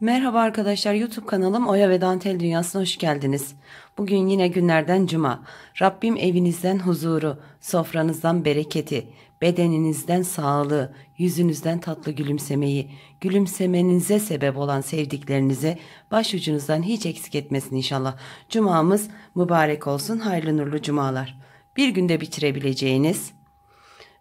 Merhaba arkadaşlar YouTube kanalım Oya ve Dantel Dünyası'na hoş geldiniz. Bugün yine günlerden cuma. Rabbim evinizden huzuru, sofranızdan bereketi, bedeninizden sağlığı, yüzünüzden tatlı gülümsemeyi, gülümsemenize sebep olan sevdiklerinize başucunuzdan hiç eksik etmesin inşallah. Cumamız mübarek olsun, hayırlı nurlu cumalar. Bir günde bitirebileceğiniz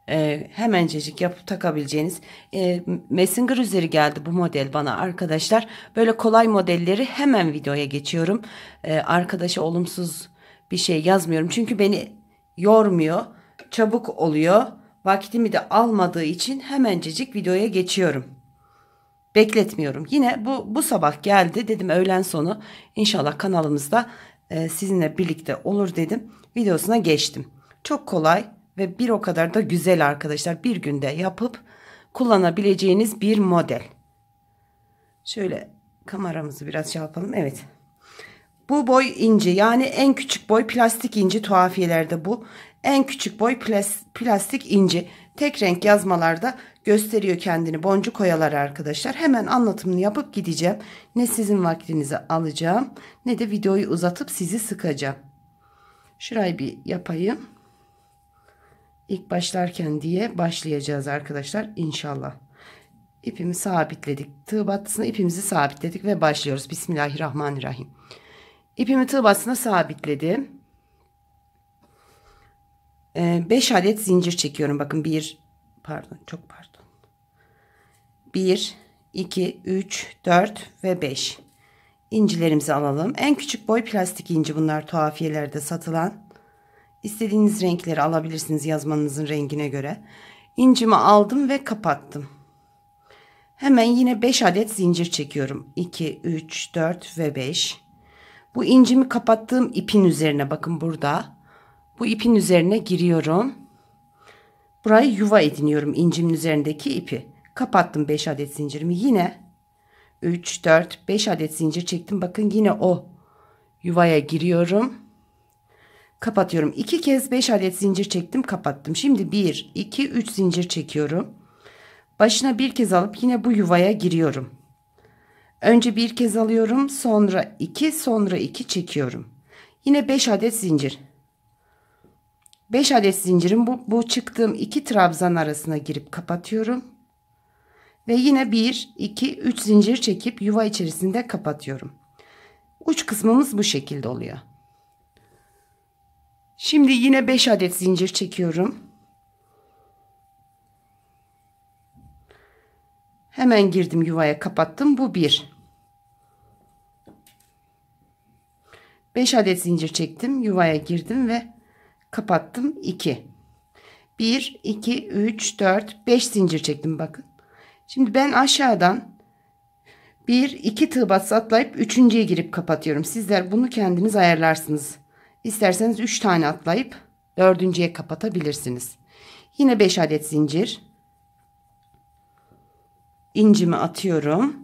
e, hemencecik yapıp takabileceğiniz e, Messenger üzeri geldi bu model bana arkadaşlar. Böyle kolay modelleri hemen videoya geçiyorum. E, arkadaşa olumsuz bir şey yazmıyorum. Çünkü beni yormuyor. Çabuk oluyor. Vaktimi de almadığı için hemencecik videoya geçiyorum. Bekletmiyorum. Yine bu, bu sabah geldi. Dedim öğlen sonu inşallah kanalımızda e, sizinle birlikte olur dedim. Videosuna geçtim. Çok kolay ve bir o kadar da güzel arkadaşlar bir günde yapıp kullanabileceğiniz bir model. Şöyle kameramızı biraz şey yapalım. Evet. Bu boy ince yani en küçük boy plastik ince tuhafiyelerde bu. En küçük boy plas, plastik ince Tek renk yazmalarda gösteriyor kendini boncuk oyalar arkadaşlar. Hemen anlatımını yapıp gideceğim. Ne sizin vaktinizi alacağım ne de videoyu uzatıp sizi sıkacağım. Şurayı bir yapayım ilk başlarken diye başlayacağız arkadaşlar inşallah. İpimi sabitledik. Tığ battısına ipimizi sabitledik ve başlıyoruz. Bismillahirrahmanirrahim. İpimi tığ battısına sabitledim. 5 ee, adet zincir çekiyorum. Bakın 1 pardon çok pardon. 1 2 3 4 ve 5. incilerimizi alalım. En küçük boy plastik inci bunlar tuhafiyelerde satılan. İstediğiniz renkleri alabilirsiniz yazmanızın rengine göre. İncimi aldım ve kapattım. Hemen yine 5 adet zincir çekiyorum. 2, 3, 4 ve 5. Bu incimi kapattığım ipin üzerine bakın burada. Bu ipin üzerine giriyorum. Burayı yuva ediniyorum incimin üzerindeki ipi. Kapattım 5 adet zincirimi. Yine 3, 4, 5 adet zincir çektim. Bakın yine o yuvaya giriyorum kapatıyorum. İki kez beş adet zincir çektim kapattım. Şimdi bir, iki, üç zincir çekiyorum. Başına bir kez alıp yine bu yuvaya giriyorum. Önce bir kez alıyorum sonra iki, sonra iki çekiyorum. Yine beş adet zincir. Beş adet zincirim. bu, bu çıktığım iki trabzan arasına girip kapatıyorum. Ve yine bir, iki, üç zincir çekip yuva içerisinde kapatıyorum. Uç kısmımız bu şekilde oluyor. Şimdi yine 5 adet zincir çekiyorum. Hemen girdim yuvaya kapattım. Bu 1. 5 adet zincir çektim. Yuvaya girdim ve kapattım. 2. 1, 2, 3, 4, 5 zincir çektim bakın. Şimdi ben aşağıdan 1, 2 tığ batsı atlayıp 3.ye girip kapatıyorum. Sizler bunu kendiniz ayarlarsınız. İsterseniz 3 tane atlayıp dördüncüye kapatabilirsiniz. Yine 5 adet zincir. İncimi atıyorum.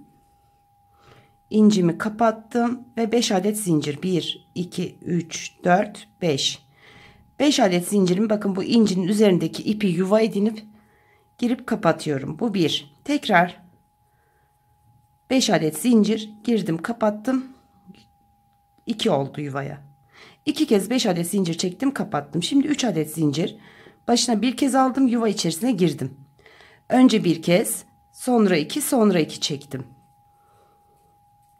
İncimi kapattım ve 5 adet zincir. 1, 2, 3, 4, 5. 5 adet zincirimi bakın bu incinin üzerindeki ipi yuva edinip girip kapatıyorum. Bu 1. Tekrar 5 adet zincir girdim kapattım. 2 oldu yuvaya. 2 kez 5 adet zincir çektim kapattım. Şimdi 3 adet zincir. Başına bir kez aldım yuva içerisine girdim. Önce bir kez sonra 2 sonra 2 çektim.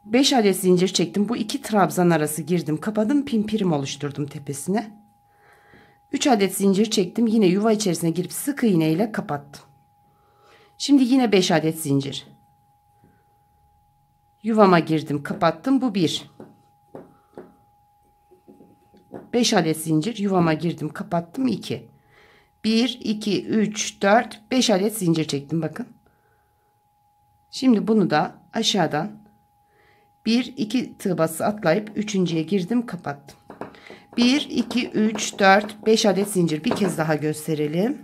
5 adet zincir çektim. Bu iki trabzan arası girdim kapadım pimpirim oluşturdum tepesine. 3 adet zincir çektim. Yine yuva içerisine girip sık iğne ile kapattım. Şimdi yine 5 adet zincir. Yuvama girdim kapattım bu 1. 5 adet zincir yuvama girdim kapattım 2. 1, 2, 3, 4, 5 adet zincir çektim bakın. Şimdi bunu da aşağıdan 1, 2 tığ bası atlayıp 3.ye girdim kapattım. 1, 2, 3, 4, 5 adet zincir bir kez daha gösterelim.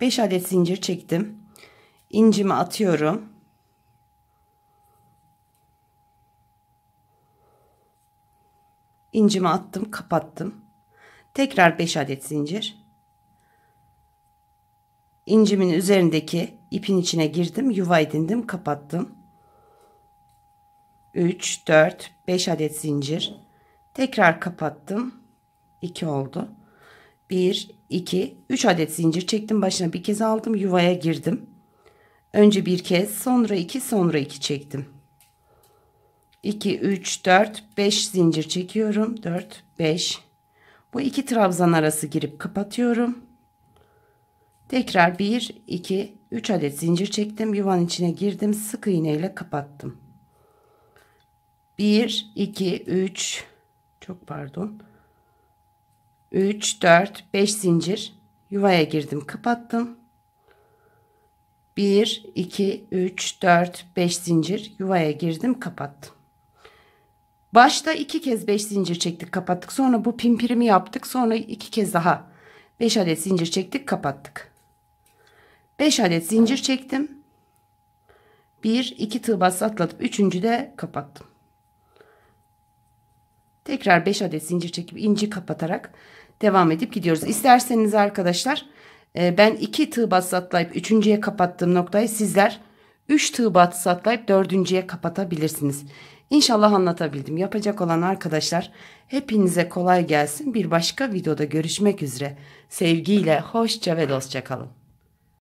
5 adet zincir çektim. İncimi atıyorum. İncimi attım kapattım. Tekrar 5 adet zincir. İncimin üzerindeki ipin içine girdim. Yuva edindim kapattım. 3, 4, 5 adet zincir. Tekrar kapattım. 2 oldu. 1, 2, 3 adet zincir çektim. Başına bir kez aldım. Yuvaya girdim. Önce bir kez sonra iki, sonra iki çektim. 2, 3, 4, 5 zincir çekiyorum. 4, 5. Bu iki trabzan arası girip kapatıyorum. Tekrar 1, 2, 3 adet zincir çektim. yuvan içine girdim. Sık iğne ile kapattım. 1, 2, 3, çok pardon. 3, 4, 5 zincir. Yuvaya girdim. Kapattım. 1, 2, 3, 4, 5 zincir. Yuvaya girdim. Kapattım. Başta iki kez beş zincir çektik kapattık. Sonra bu pimpirimi yaptık. Sonra iki kez daha beş adet zincir çektik kapattık. Beş adet zincir çektim. Bir, iki tığ bas atlatıp 3. de kapattım. Tekrar beş adet zincir çekip inci kapatarak devam edip gidiyoruz. İsterseniz arkadaşlar e, ben iki tığ bas atlayıp üçüncüye kapattığım noktayı sizler üç tığ bas atlayıp dördüncüye kapatabilirsiniz. İnşallah anlatabildim. Yapacak olan arkadaşlar hepinize kolay gelsin. Bir başka videoda görüşmek üzere. Sevgiyle, hoşça ve dostça kalın.